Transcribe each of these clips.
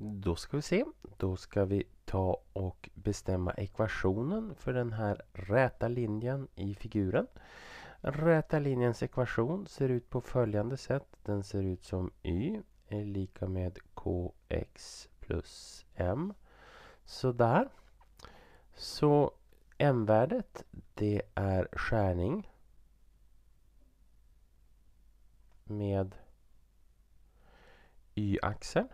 Då ska vi se. Då ska vi ta och bestämma ekvationen för den här räta linjen i figuren. Räta linjens ekvation ser ut på följande sätt. Den ser ut som y är lika med kx plus m. Sådär. Så m-värdet det är skärning med y-axeln.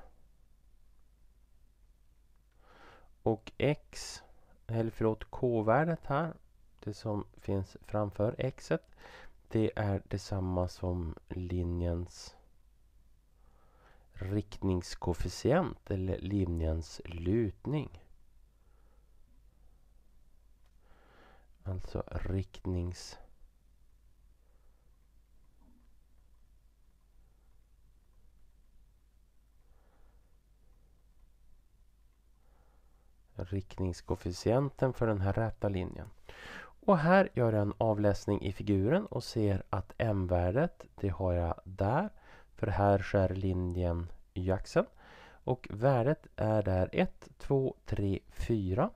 och x, eller förlåt k-värdet här, det som finns framför xet, det är detsamma som linjens riktningskoefficient eller linjens lutning. Alltså riktnings riktningskoefficienten för den här räta linjen. Och här gör jag en avläsning i figuren och ser att m-värdet, det har jag där. För här skär linjen y-axeln. Och värdet är där 1, 2, 3, 4.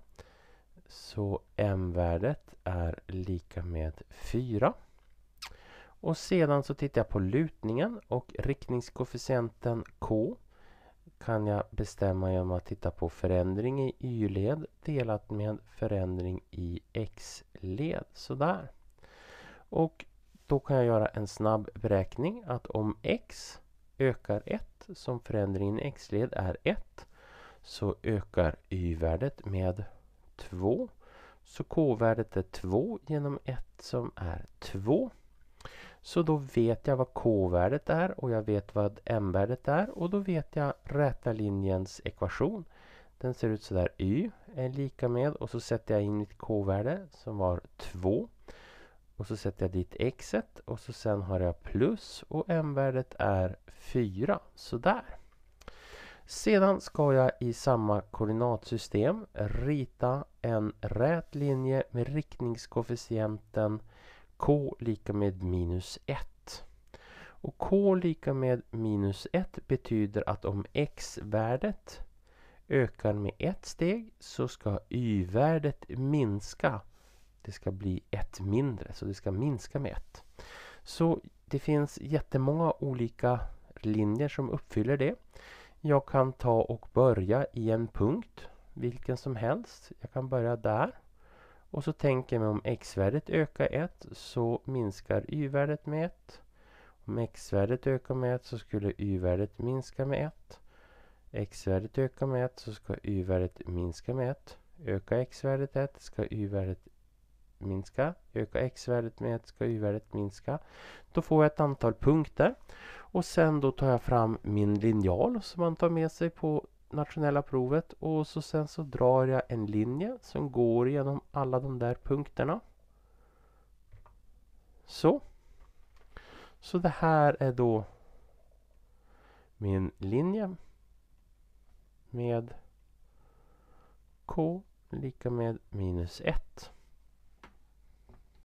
Så m-värdet är lika med 4. Och sedan så tittar jag på lutningen och riktningskoefficienten k kan jag bestämma genom att titta på förändring i y-led delat med förändring i x-led. Sådär. Och då kan jag göra en snabb beräkning att om x ökar 1 som förändringen i x-led är 1 så ökar y-värdet med 2. Så k-värdet är 2 genom 1 som är 2. Så då vet jag vad k-värdet är och jag vet vad m-värdet är och då vet jag räta linjens ekvation. Den ser ut sådär y är lika med och så sätter jag in mitt k-värde som var 2. Och så sätter jag dit xet och så sen har jag plus och m-värdet är 4. Sådär. Sedan ska jag i samma koordinatsystem rita en rät linje med riktningskoefficienten k lika med minus 1. Och k lika med minus 1 betyder att om x-värdet ökar med ett steg så ska y-värdet minska. Det ska bli ett mindre, så det ska minska med ett. Så det finns jättemånga olika linjer som uppfyller det. Jag kan ta och börja i en punkt, vilken som helst. Jag kan börja där. Och så tänker man om x-värdet ökar 1 så minskar y-värdet med 1. Om x-värdet ökar med 1 så skulle y-värdet minska med 1. x-värdet ökar med 1 så ska y-värdet minska med 1. Ökar x-värdet 1 ska y-värdet minska. Ökar x-värdet med 1 ska y-värdet minska. Då får jag ett antal punkter. Och sen då tar jag fram min linjal som man tar med sig på nationella provet och så sen så drar jag en linje som går genom alla de där punkterna. Så. Så det här är då min linje med k lika med minus 1.